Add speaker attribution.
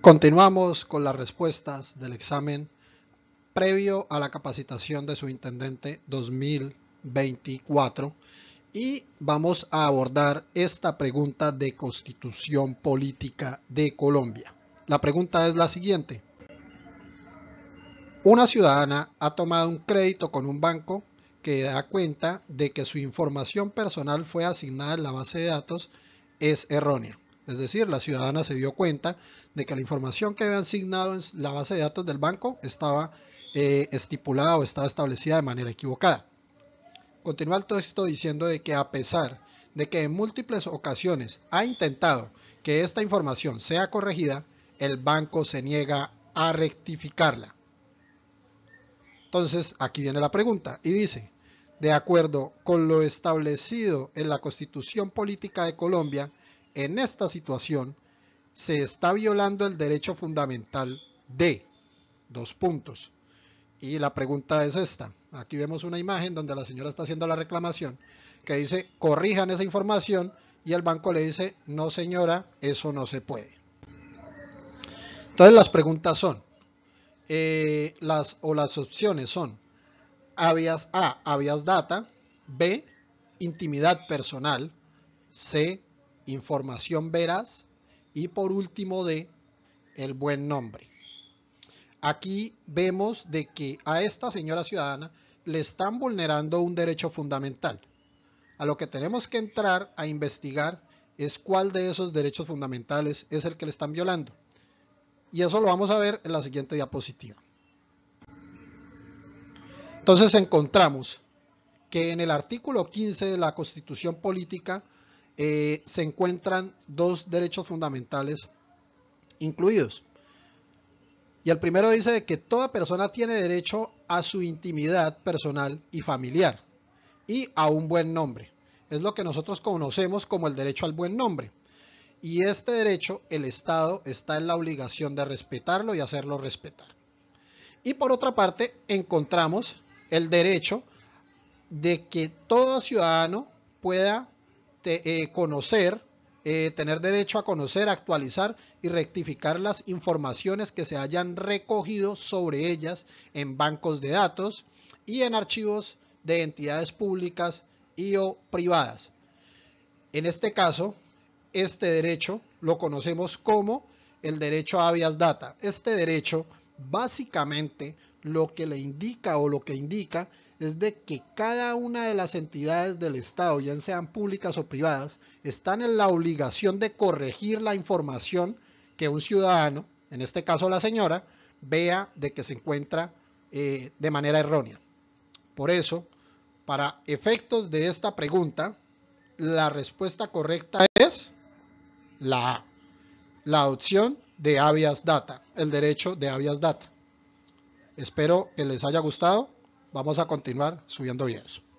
Speaker 1: Continuamos con las respuestas del examen previo a la capacitación de su intendente 2024 y vamos a abordar esta pregunta de constitución política de Colombia. La pregunta es la siguiente. Una ciudadana ha tomado un crédito con un banco que da cuenta de que su información personal fue asignada en la base de datos es errónea. Es decir, la ciudadana se dio cuenta de que la información que había asignado en la base de datos del banco estaba eh, estipulada o estaba establecida de manera equivocada. Continúa el texto diciendo de que a pesar de que en múltiples ocasiones ha intentado que esta información sea corregida, el banco se niega a rectificarla. Entonces, aquí viene la pregunta y dice, de acuerdo con lo establecido en la Constitución Política de Colombia, en esta situación se está violando el derecho fundamental de dos puntos. Y la pregunta es esta. Aquí vemos una imagen donde la señora está haciendo la reclamación que dice corrijan esa información y el banco le dice no señora, eso no se puede. Entonces las preguntas son, eh, las, o las opciones son habías A, habías data, B, intimidad personal, C, información veraz y por último de el buen nombre. Aquí vemos de que a esta señora ciudadana le están vulnerando un derecho fundamental. A lo que tenemos que entrar a investigar es cuál de esos derechos fundamentales es el que le están violando. Y eso lo vamos a ver en la siguiente diapositiva. Entonces encontramos que en el artículo 15 de la Constitución Política eh, se encuentran dos derechos fundamentales incluidos. Y el primero dice que toda persona tiene derecho a su intimidad personal y familiar y a un buen nombre. Es lo que nosotros conocemos como el derecho al buen nombre. Y este derecho el Estado está en la obligación de respetarlo y hacerlo respetar. Y por otra parte, encontramos el derecho de que todo ciudadano pueda eh, conocer, eh, tener derecho a conocer, actualizar y rectificar las informaciones que se hayan recogido sobre ellas en bancos de datos y en archivos de entidades públicas y o privadas. En este caso, este derecho lo conocemos como el derecho a avias data. Este derecho básicamente lo que le indica o lo que indica es de que cada una de las entidades del Estado, ya sean públicas o privadas, están en la obligación de corregir la información que un ciudadano, en este caso la señora, vea de que se encuentra eh, de manera errónea. Por eso, para efectos de esta pregunta, la respuesta correcta es la A, la opción de habeas data, el derecho de habeas data. Espero que les haya gustado vamos a continuar subiendo eso.